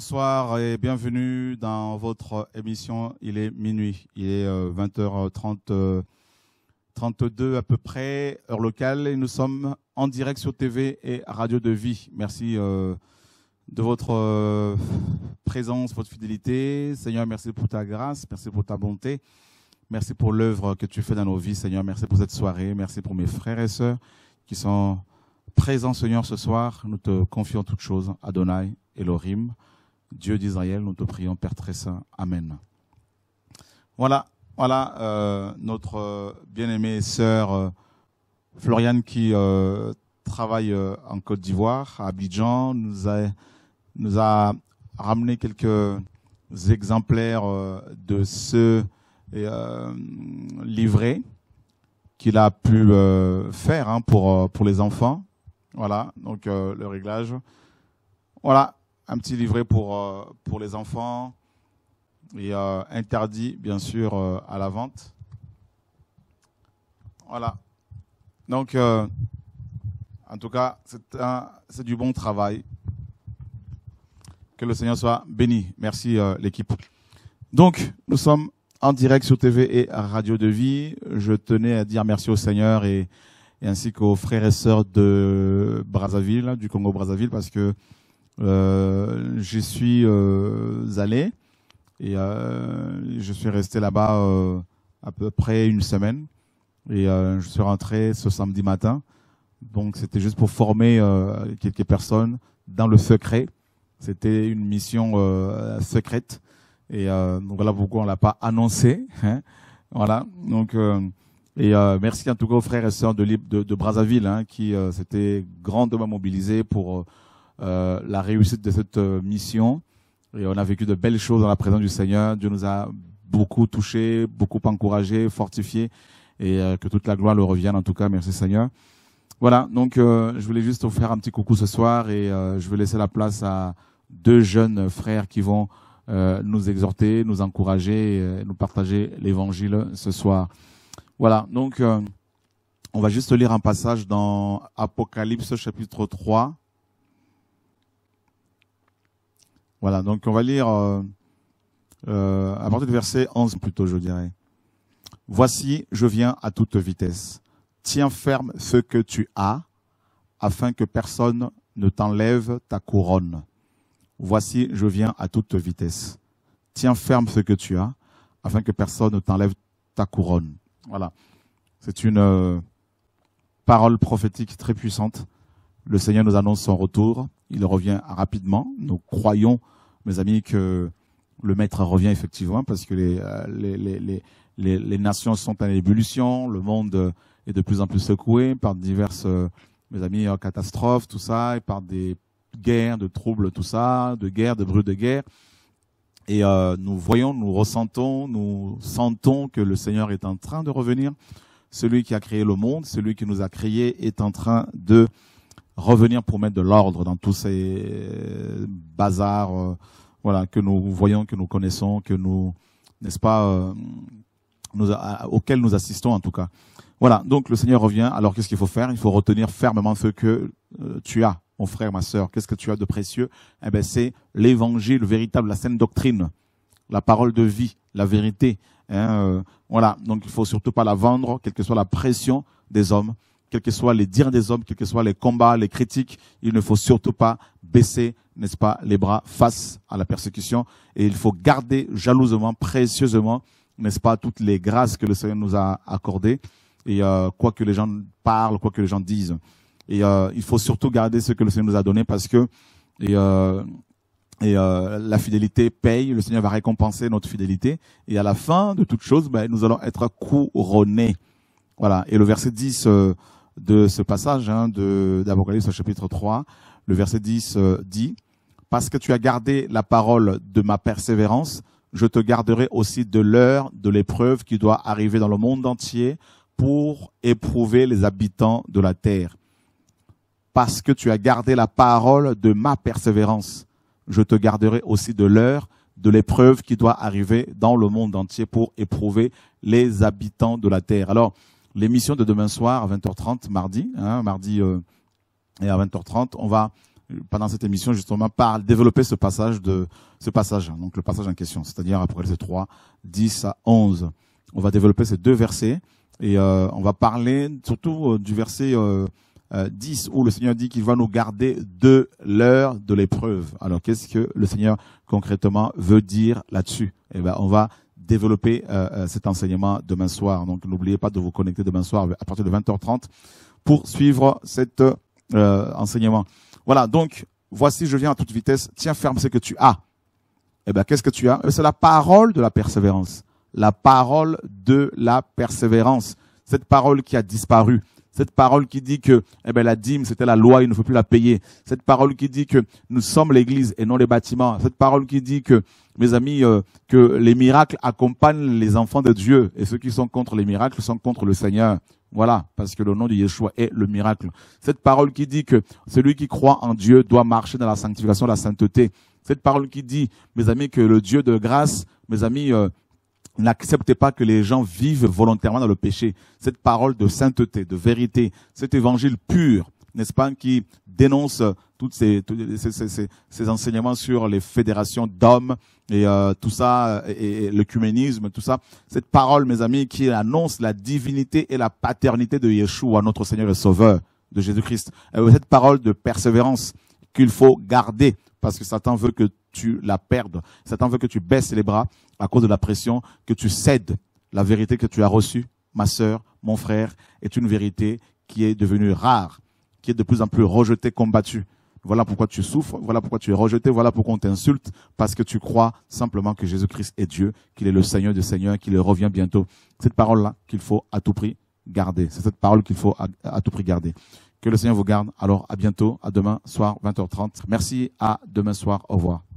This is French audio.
Bonsoir et bienvenue dans votre émission. Il est minuit, il est 20h30, euh, 32 euh, à peu près, heure locale, et nous sommes en direct sur TV et Radio de Vie. Merci euh, de votre présence, votre fidélité. Seigneur, merci pour ta grâce, merci pour ta bonté, merci pour l'œuvre que tu fais dans nos vies, Seigneur. Merci pour cette soirée, merci pour mes frères et sœurs qui sont présents, Seigneur, ce soir. Nous te confions toutes choses, Adonai, Lorim. Dieu d'Israël, nous te prions, Père très saint. Amen. Voilà, voilà euh, notre euh, bien-aimée sœur euh, Floriane qui travaille en Côte d'Ivoire, à Abidjan, nous a, nous a ramené quelques exemplaires de ce livret qu'il a pu faire hein, pour, pour les enfants. Voilà, donc le réglage. Voilà, un petit livret pour, euh, pour les enfants et interdit, bien sûr, euh, à la vente. Voilà. Donc, euh, en tout cas, c'est du bon travail. Que le Seigneur soit béni. Merci l'équipe. Donc, nous sommes en direct sur TV et Radio de Vie. Je tenais à dire merci au Seigneur et, et ainsi qu'aux frères et sœurs de Brazzaville, du Congo Brazzaville, parce que euh, j'y suis euh, allé et euh, je suis resté là-bas à peu près une semaine. Et je suis rentré ce samedi matin. Donc c'était juste pour former quelques personnes dans le secret. C'était une mission secrète. Et donc voilà pourquoi on l'a pas annoncé. Hein. Voilà. Donc et euh, merci en tout cas aux frères et sœurs de, de, Brazzaville hein, qui euh, s'étaient grandement mobilisés pour euh, la réussite de cette euh, mission. Et on a vécu de belles choses dans la présence du Seigneur. Dieu nous a beaucoup touchés, beaucoup encouragés, fortifiés. Et euh, que toute la gloire le revienne en tout cas. Merci Seigneur. Voilà, donc je voulais juste vous faire un petit coucou ce soir et je vais laisser la place à deux jeunes frères qui vont nous exhorter, nous encourager, et nous partager l'évangile ce soir. Voilà, donc on va juste lire un passage dans Apocalypse chapitre 3, Voilà, donc on va lire euh, euh, à partir du verset 11 plutôt, je dirais. Voici, je viens à toute vitesse. Tiens ferme ce que tu as, afin que personne ne t'enlève ta couronne. Voici, je viens à toute vitesse. Tiens ferme ce que tu as, afin que personne ne t'enlève ta couronne. Voilà. C'est une euh, parole prophétique très puissante. Le Seigneur nous annonce son retour il revient rapidement. Nous croyons, mes amis, que le maître revient effectivement parce que euh, les, les, les, les, nations sont en ébullition, le monde est de plus en plus secoué par diverses, euh, mes amis, euh, catastrophes, tout ça, et par des guerres, de troubles, tout ça, de guerres, de bruits de guerre. Et nous voyons, nous ressentons, nous sentons que le Seigneur est en train de revenir. Celui qui a créé le monde, celui qui nous a créés est en train de revenir pour mettre de l'ordre dans tous ces bazars euh, voilà, que nous voyons, que nous connaissons, que nous, n'est-ce pas, euh, auxquels nous assistons en tout cas. Voilà, donc le Seigneur revient, alors qu'est-ce qu'il faut faire Il faut retenir fermement ce que euh, tu as, mon frère, ma sœur. Qu'est-ce que tu as de précieux Eh ben, c'est l'évangile véritable, la saine doctrine, la parole de vie, la vérité. Hein, voilà, donc il faut surtout pas la vendre, quelle que soit la pression des hommes quels que soient les dires des hommes, quels que soient les combats, les critiques, il ne faut surtout pas baisser, n'est-ce pas, les bras face à la persécution. Et il faut garder jalousement, précieusement, n'est-ce pas, toutes les grâces que le Seigneur nous a accordées. Et euh, quoi que les gens parlent, quoi que les gens disent. Et euh, il faut surtout garder ce que le Seigneur nous a donné parce que et, euh, et euh, la fidélité paye, le Seigneur va récompenser notre fidélité. Et à la fin de toute chose, ben, nous allons être couronnés. Voilà. Et le verset 10 de ce passage hein, de d'Apocalypse chapitre 3. Le verset 10 euh, dit, Parce que tu as gardé la parole de ma persévérance, je te garderai aussi de l'heure de l'épreuve qui doit arriver dans le monde entier pour éprouver les habitants de la terre. Parce que tu as gardé la parole de ma persévérance, je te garderai aussi de l'heure de l'épreuve qui doit arriver dans le monde entier pour éprouver les habitants de la terre. Alors, l'émission de demain soir à 20h30, mardi, hein, mardi euh, et à 20h30, on va pendant cette émission justement par développer ce passage de ce passage, hein, donc le passage en question, c'est-à-dire Apocalypse 3, 10 à 11. On va développer ces deux versets et euh, on va parler surtout euh, du verset 10 où le Seigneur dit qu'il va nous garder de l'heure de l'épreuve. Alors qu'est-ce que le Seigneur concrètement veut dire là-dessus Eh ben, on va développer euh, euh, cet enseignement demain soir. Donc n'oubliez pas de vous connecter demain soir à partir de 20h30 pour suivre cet euh, enseignement. Voilà, donc voici, je viens à toute vitesse. Tiens ferme ce que tu as. Eh bien, qu'est-ce que tu as eh ben, C'est la parole de la persévérance. La parole de la persévérance. Cette parole qui a disparu. Cette parole qui dit que eh ben, la dîme, c'était la loi, il ne faut plus la payer. Cette parole qui dit que nous sommes l'Église et non les bâtiments. Cette parole qui dit que mes amis, euh, que les miracles accompagnent les enfants de Dieu. Et ceux qui sont contre les miracles sont contre le Seigneur. Voilà, parce que le nom de Yeshua est le miracle. Cette parole qui dit que celui qui croit en Dieu doit marcher dans la sanctification, la sainteté. Cette parole qui dit, mes amis, que le Dieu de grâce, mes amis, euh, n'acceptez pas que les gens vivent volontairement dans le péché. Cette parole de sainteté, de vérité, cet évangile pur, n'est-ce pas, qui dénonce toutes ces, tous ces, enseignements sur les fédérations d'hommes et euh, tout ça, et, et tout ça. Cette parole, mes amis, qui annonce la divinité et la paternité de Yeshua, notre Seigneur et Sauveur de Jésus-Christ. Euh, cette parole de persévérance qu'il faut garder parce que Satan veut que tu la perdes. Satan veut que tu baisses les bras à cause de la pression, que tu cèdes la vérité que tu as reçue, ma sœur, mon frère, est une vérité qui est devenue rare qui est de plus en plus rejeté, combattu. Voilà pourquoi tu souffres, voilà pourquoi tu es rejeté, voilà pourquoi on t'insulte, parce que tu crois simplement que Jésus-Christ est Dieu, qu'il est le Seigneur des Seigneurs, qu'il revient bientôt. Cette parole-là qu'il faut à tout prix garder. C'est cette parole qu'il faut à, à tout prix garder. Que le Seigneur vous garde. Alors à bientôt, à demain soir 20h30. Merci, à demain soir. Au revoir.